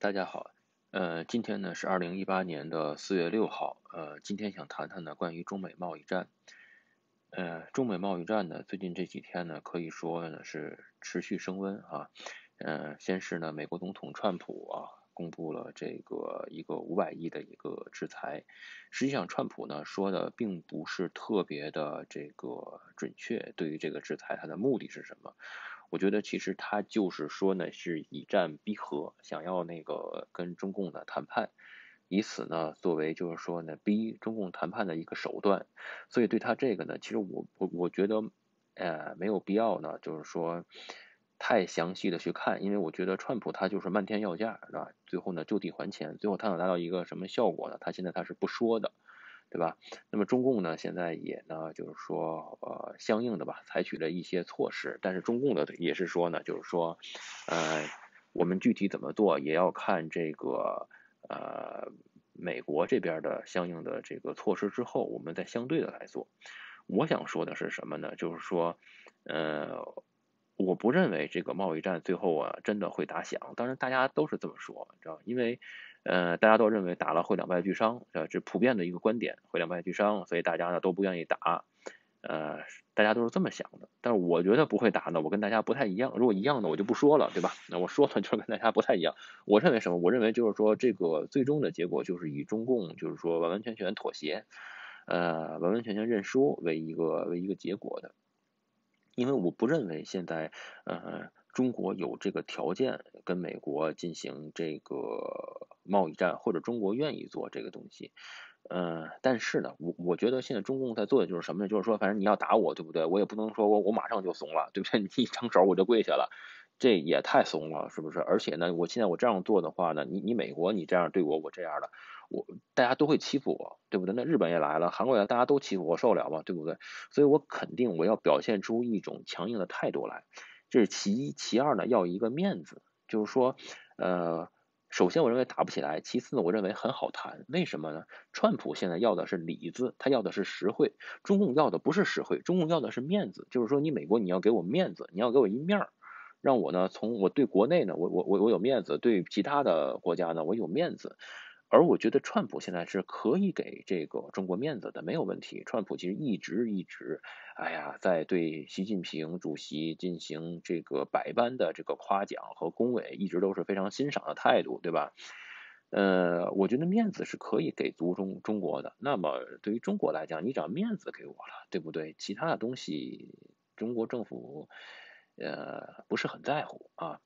大家好，呃，今天呢是二零一八年的四月六号，呃，今天想谈谈呢关于中美贸易战，呃，中美贸易战呢最近这几天呢可以说呢是持续升温啊，呃，先是呢美国总统川普啊公布了这个一个五百亿的一个制裁，实际上川普呢说的并不是特别的这个准确，对于这个制裁它的目的是什么？我觉得其实他就是说呢，是以战逼和，想要那个跟中共的谈判，以此呢作为就是说呢逼中共谈判的一个手段。所以对他这个呢，其实我我我觉得呃没有必要呢，就是说太详细的去看，因为我觉得川普他就是漫天要价，对吧？最后呢就地还钱，最后他能达到一个什么效果呢？他现在他是不说的。对吧？那么中共呢，现在也呢，就是说，呃，相应的吧，采取了一些措施。但是中共的也是说呢，就是说，呃，我们具体怎么做，也要看这个呃美国这边的相应的这个措施之后，我们再相对的来做。我想说的是什么呢？就是说，呃，我不认为这个贸易战最后啊真的会打响。当然，大家都是这么说，你知道因为。呃，大家都认为打了会两败俱伤，呃，这普遍的一个观点会两败俱伤，所以大家呢都不愿意打，呃，大家都是这么想的。但是我觉得不会打呢，我跟大家不太一样。如果一样的，我就不说了，对吧？那我说的就是跟大家不太一样。我认为什么？我认为就是说，这个最终的结果就是以中共就是说完完全全妥协，呃，完完全全认输为一个为一个结果的。因为我不认为现在呃，中国有这个条件跟美国进行这个。贸易战或者中国愿意做这个东西，嗯，但是呢，我我觉得现在中共在做的就是什么呢？就是说，反正你要打我，对不对？我也不能说我我马上就怂了，对不对？你一张手我就跪下了，这也太怂了，是不是？而且呢，我现在我这样做的话呢，你你美国你这样对我，我这样的，我大家都会欺负我，对不对？那日本也来了，韩国也，大家都欺负我，受了吗？对不对？所以我肯定我要表现出一种强硬的态度来，这是其一。其二呢，要一个面子，就是说，呃。首先，我认为打不起来；其次呢，我认为很好谈。为什么呢？川普现在要的是里子，他要的是实惠；中共要的不是实惠，中共要的是面子。就是说，你美国你要给我面子，你要给我一面儿，让我呢从我对国内呢，我我我我有面子；对其他的国家呢，我有面子。而我觉得，川普现在是可以给这个中国面子的，没有问题。川普其实一直一直，哎呀，在对习近平主席进行这个百般的这个夸奖和恭维，一直都是非常欣赏的态度，对吧？呃，我觉得面子是可以给足中中国的。那么对于中国来讲，你只要面子给我了，对不对？其他的东西，中国政府呃不是很在乎啊。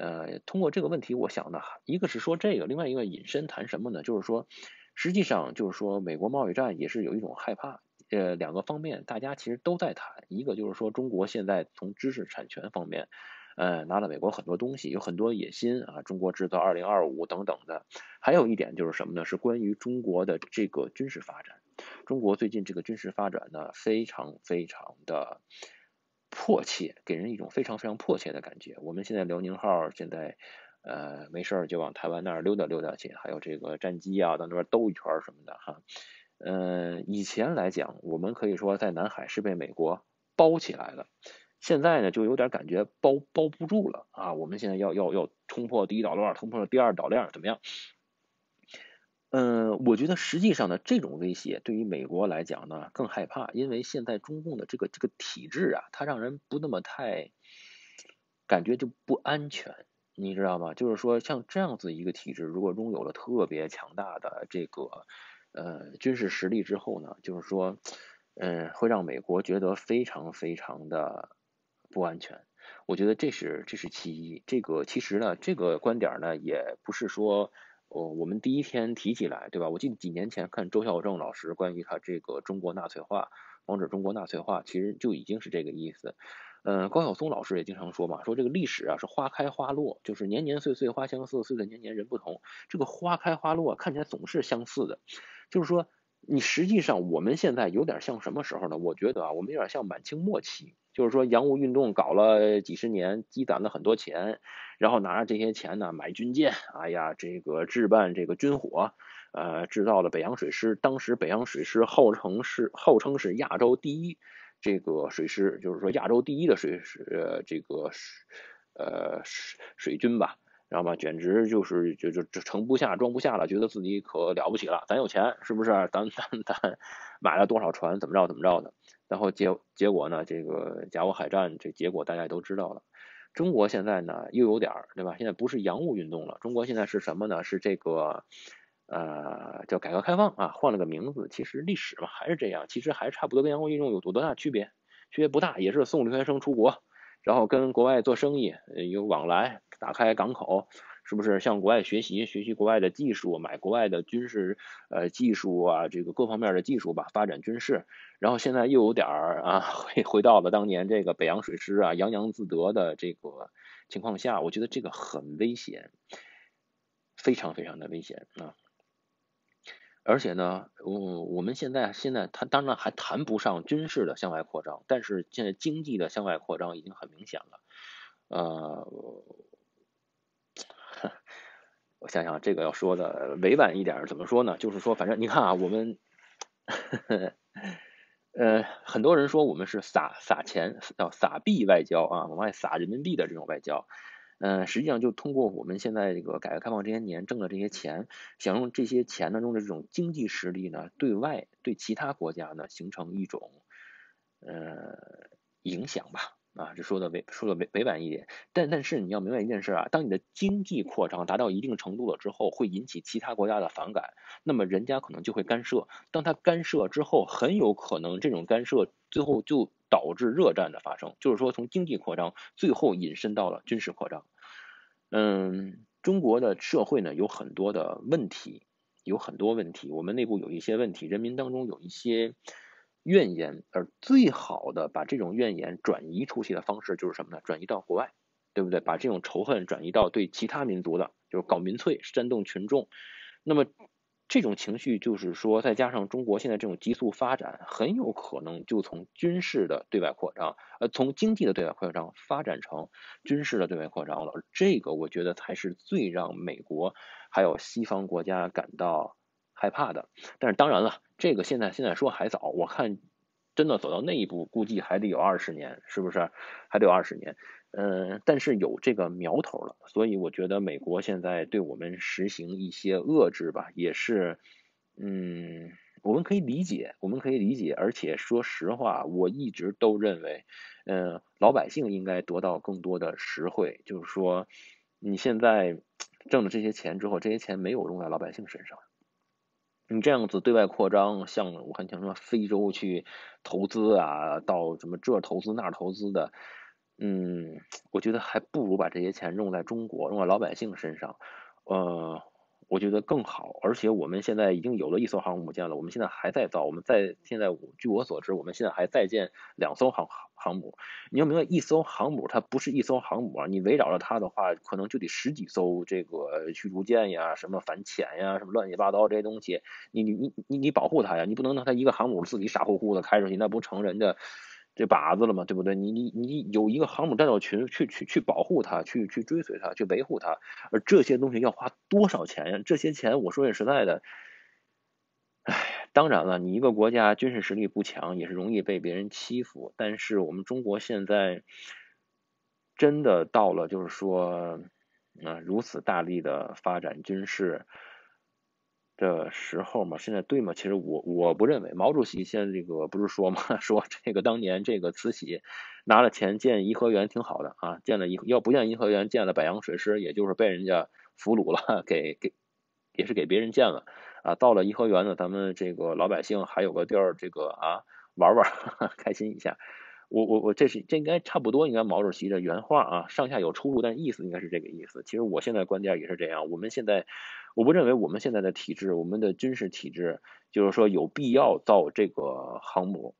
呃，通过这个问题，我想呢，一个是说这个，另外一个引申谈什么呢？就是说，实际上就是说，美国贸易战也是有一种害怕。呃，两个方面，大家其实都在谈。一个就是说，中国现在从知识产权方面，呃，拿了美国很多东西，有很多野心啊。中国制造二零二五等等的。还有一点就是什么呢？是关于中国的这个军事发展。中国最近这个军事发展呢，非常非常的。迫切给人一种非常非常迫切的感觉。我们现在辽宁号现在，呃，没事儿就往台湾那儿溜达溜达去，还有这个战机啊，到那边兜一圈什么的哈。嗯，以前来讲，我们可以说在南海是被美国包起来了，现在呢就有点感觉包包不住了啊。我们现在要要要冲破第一岛链，冲破了第二岛链，怎么样？嗯，我觉得实际上呢，这种威胁对于美国来讲呢更害怕，因为现在中共的这个这个体制啊，它让人不那么太感觉就不安全，你知道吗？就是说像这样子一个体制，如果拥有了特别强大的这个呃军事实力之后呢，就是说嗯会让美国觉得非常非常的不安全。我觉得这是这是其一，这个其实呢这个观点呢也不是说。哦，我们第一天提起来，对吧？我记得几年前看周孝正老师关于他这个中国纳粹化，防者中国纳粹化，其实就已经是这个意思。嗯，高晓松老师也经常说嘛，说这个历史啊是花开花落，就是年年岁岁花相似，岁岁年年人不同。这个花开花落看起来总是相似的，就是说，你实际上我们现在有点像什么时候呢？我觉得啊，我们有点像满清末期。就是说，洋务运动搞了几十年，积攒了很多钱，然后拿着这些钱呢买军舰，哎呀，这个置办这个军火，呃，制造了北洋水师。当时北洋水师号称是号称是亚洲第一，这个水师就是说亚洲第一的水师，呃，这个，呃，水水军吧。知道吗？简直就是就就就盛不下、装不下了，觉得自己可了不起了。咱有钱是不是？咱咱咱买了多少船？怎么着怎么着的？然后结结果呢？这个甲午海战这结果大家也都知道了。中国现在呢又有点儿，对吧？现在不是洋务运动了。中国现在是什么呢？是这个呃叫改革开放啊，换了个名字，其实历史嘛还是这样，其实还差不多跟洋务运动有多多大区别？区别不大，也是送留学生出国。然后跟国外做生意，有往来，打开港口，是不是向国外学习学习国外的技术，买国外的军事，呃，技术啊，这个各方面的技术吧，发展军事。然后现在又有点儿啊，回到了当年这个北洋水师啊，洋洋自得的这个情况下，我觉得这个很危险，非常非常的危险啊。而且呢，我我们现在现在，它当然还谈不上军事的向外扩张，但是现在经济的向外扩张已经很明显了。呃，我想想，这个要说的委婉一点，怎么说呢？就是说，反正你看啊，我们，呃，很多人说我们是撒撒钱，叫撒币外交啊，往外撒人民币的这种外交。嗯，实际上就通过我们现在这个改革开放这些年挣的这些钱，想用这些钱当中的这种经济实力呢，对外对其他国家呢形成一种，呃影响吧，啊，这说的委说的委委婉一点，但但是你要明白一件事啊，当你的经济扩张达到一定程度了之后，会引起其他国家的反感，那么人家可能就会干涉，当他干涉之后，很有可能这种干涉最后就。导致热战的发生，就是说从经济扩张，最后引申到了军事扩张。嗯，中国的社会呢有很多的问题，有很多问题，我们内部有一些问题，人民当中有一些怨言，而最好的把这种怨言转移出去的方式就是什么呢？转移到国外，对不对？把这种仇恨转移到对其他民族的，就是搞民粹，煽动群众。那么。这种情绪就是说，再加上中国现在这种急速发展，很有可能就从军事的对外扩张，呃，从经济的对外扩张发展成军事的对外扩张了。这个我觉得才是最让美国还有西方国家感到害怕的。但是当然了，这个现在现在说还早，我看真的走到那一步，估计还得有二十年，是不是？还得有二十年。嗯，但是有这个苗头了，所以我觉得美国现在对我们实行一些遏制吧，也是，嗯，我们可以理解，我们可以理解，而且说实话，我一直都认为，嗯，老百姓应该得到更多的实惠，就是说，你现在挣了这些钱之后，这些钱没有用在老百姓身上，你这样子对外扩张，像我看像什么非洲去投资啊，到什么这投资那投资的。嗯，我觉得还不如把这些钱用在中国，用在老百姓身上，呃，我觉得更好。而且我们现在已经有了一艘航母舰了，我们现在还在造，我们在现在据我所知，我们现在还在建两艘航航母。你要明白，一艘航母它不是一艘航母啊，你围绕着它的话，可能就得十几艘这个驱逐舰呀，什么反潜呀，什么乱七八糟这些东西，你你你你你保护它呀，你不能让它一个航母自己傻乎乎的开出去，那不成人家。这靶子了嘛，对不对？你你你有一个航母战斗群去去去保护它，去去追随它，去维护它，而这些东西要花多少钱呀？这些钱，我说句实在的，唉，当然了，你一个国家军事实力不强也是容易被别人欺负。但是我们中国现在真的到了，就是说，啊，如此大力的发展军事。的时候嘛，现在对吗？其实我我不认为，毛主席现在这个不是说嘛，说这个当年这个慈禧拿了钱建颐和园挺好的啊，建了颐要不建颐和园，建了北洋水师，也就是被人家俘虏了，给给也是给别人建了啊。到了颐和园呢，咱们这个老百姓还有个地儿这个啊玩玩，开心一下。我我我，这是这应该差不多，应该毛主席的原话啊，上下有出入，但意思应该是这个意思。其实我现在观点也是这样，我们现在我不认为我们现在的体制，我们的军事体制就是说有必要造这个航母，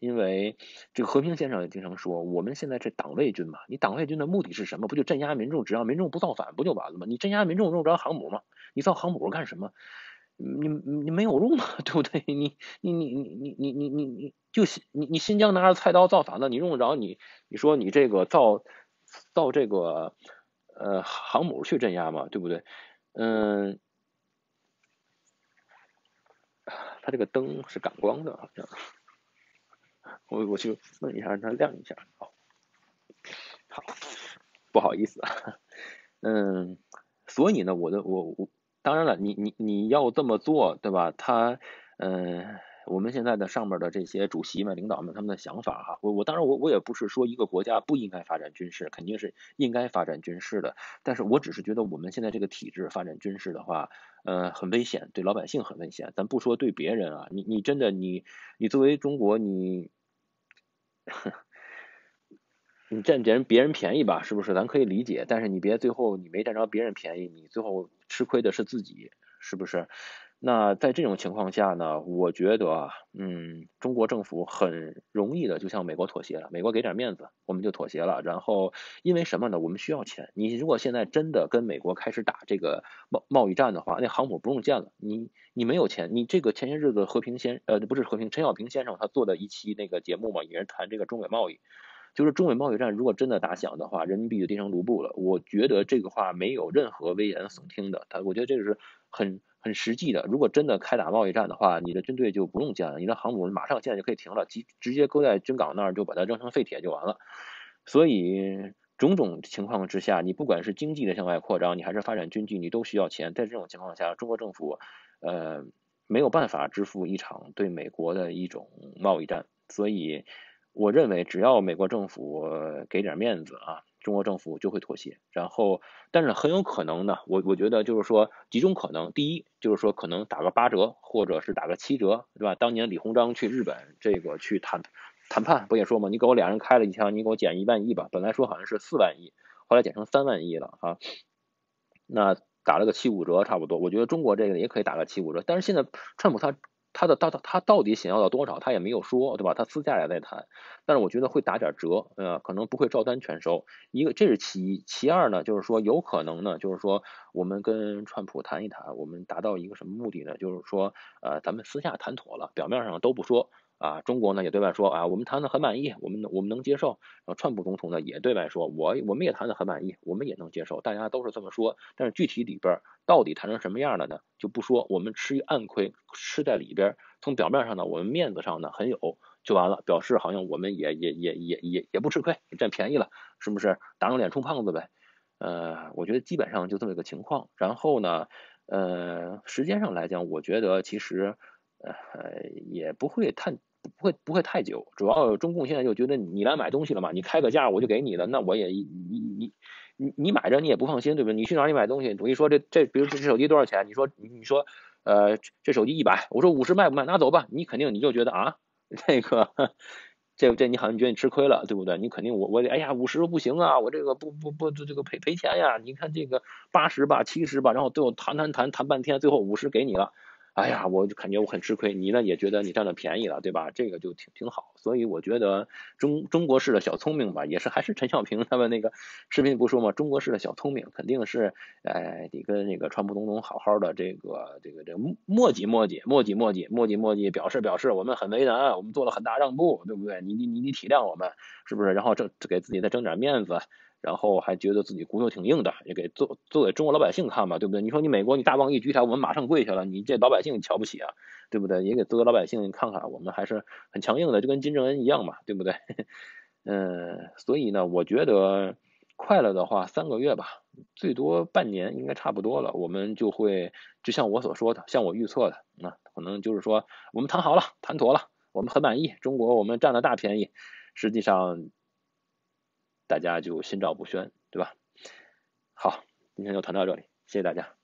因为这个和平先生也经常说，我们现在是党卫军嘛，你党卫军的目的是什么？不就镇压民众，只要民众不造反，不就完了吗？你镇压民众用不着航母吗？你造航母干什么？你你没有用啊，对不对？你你你你你你你你就新你你新疆拿着菜刀造反了，你用得着你你说你这个造到这个呃航母去镇压嘛，对不对？嗯，它这个灯是感光的，好像，我我去问一下，让它亮一下。好，好，不好意思啊。嗯，所以呢，我的我我。当然了，你你你要这么做，对吧？他，嗯，我们现在的上边的这些主席们、领导们，他们的想法哈。我我当然我我也不是说一个国家不应该发展军事，肯定是应该发展军事的。但是我只是觉得我们现在这个体制发展军事的话，呃，很危险，对老百姓很危险。咱不说对别人啊，你你真的你你作为中国你，你占别人别人便宜吧，是不是？咱可以理解，但是你别最后你没占着别人便宜，你最后。吃亏的是自己，是不是？那在这种情况下呢？我觉得，啊，嗯，中国政府很容易的，就向美国妥协了，美国给点面子，我们就妥协了。然后，因为什么呢？我们需要钱。你如果现在真的跟美国开始打这个贸贸易战的话，那航母不用建了。你你没有钱，你这个前些日子和平先呃不是和平，陈小平先生他做的一期那个节目嘛，也是谈这个中美贸易。就是中美贸易战如果真的打响的话，人民币就跌成卢布了。我觉得这个话没有任何危言耸听的，他我觉得这个是很很实际的。如果真的开打贸易战的话，你的军队就不用建了，你的航母马上现在就可以停了，直直接搁在军港那儿就把它扔成废铁就完了。所以种种情况之下，你不管是经济的向外扩张，你还是发展军具，你都需要钱。在这种情况下，中国政府呃没有办法支付一场对美国的一种贸易战，所以。我认为只要美国政府给点面子啊，中国政府就会妥协。然后，但是很有可能呢，我我觉得就是说几种可能。第一就是说可能打个八折，或者是打个七折，对吧？当年李鸿章去日本这个去谈谈判，不也说吗？你给我俩人开了一枪，你给我减一万亿吧。本来说好像是四万亿，后来减成三万亿了啊。那打了个七五折，差不多。我觉得中国这个也可以打个七五折，但是现在川普他。他的到他到底想要到多少，他也没有说，对吧？他私下也在谈，但是我觉得会打点折，呃，可能不会照单全收。一个，这是其一；其二呢，就是说有可能呢，就是说我们跟川普谈一谈，我们达到一个什么目的呢？就是说，呃，咱们私下谈妥了，表面上都不说。啊，中国呢也对外说啊，我们谈的很满意，我们能我们能接受。然后川普总统呢也对外说，我我们也谈的很满意，我们也能接受。大家都是这么说，但是具体里边到底谈成什么样了呢？就不说，我们吃暗亏，吃在里边。从表面上呢，我们面子上呢很有就完了，表示好像我们也也也也也也也不吃亏，占便宜了，是不是？打肿脸充胖子呗。呃，我觉得基本上就这么一个情况。然后呢，呃，时间上来讲，我觉得其实。呃，也不会太不会不会太久，主要中共现在就觉得你来买东西了嘛，你开个价我就给你了，那我也你你你你买着你也不放心，对不对？你去哪里买东西，我一说这这，比如这手机多少钱？你说你说呃这手机一百，我说五十卖不卖？拿走吧，你肯定你就觉得啊 这个这这你好，像觉得你吃亏了，对不对？你肯定我我哎呀五十不行啊，我这个不不不这个赔赔钱呀，你看这个八十吧七十吧，然后最后谈谈谈谈半天，最后五十给你了。哎呀，我就感觉我很吃亏，你呢也觉得你占了便宜了，对吧？这个就挺挺好，所以我觉得中中国式的小聪明吧，也是还是陈小平他们那个视频不说嘛，中国式的小聪明肯定是，哎，你跟那个川普总统好好的这个这个这磨磨叽磨叽磨叽磨叽磨叽磨叽，表示表示我们很为难，我们做了很大让步，对不对？你你你你体谅我们，是不是？然后争给自己再争点面子。然后还觉得自己骨头挺硬的，也给做做给中国老百姓看嘛，对不对？你说你美国你大棒一举起来，我们马上跪下了，你这老百姓瞧不起啊，对不对？也给中国老百姓看看，我们还是很强硬的，就跟金正恩一样嘛，对不对？嗯，所以呢，我觉得快了的话三个月吧，最多半年应该差不多了，我们就会就像我所说的，像我预测的，那可能就是说我们谈好了，谈妥了，我们很满意，中国我们占了大便宜，实际上。大家就心照不宣，对吧？好，今天就谈到这里，谢谢大家。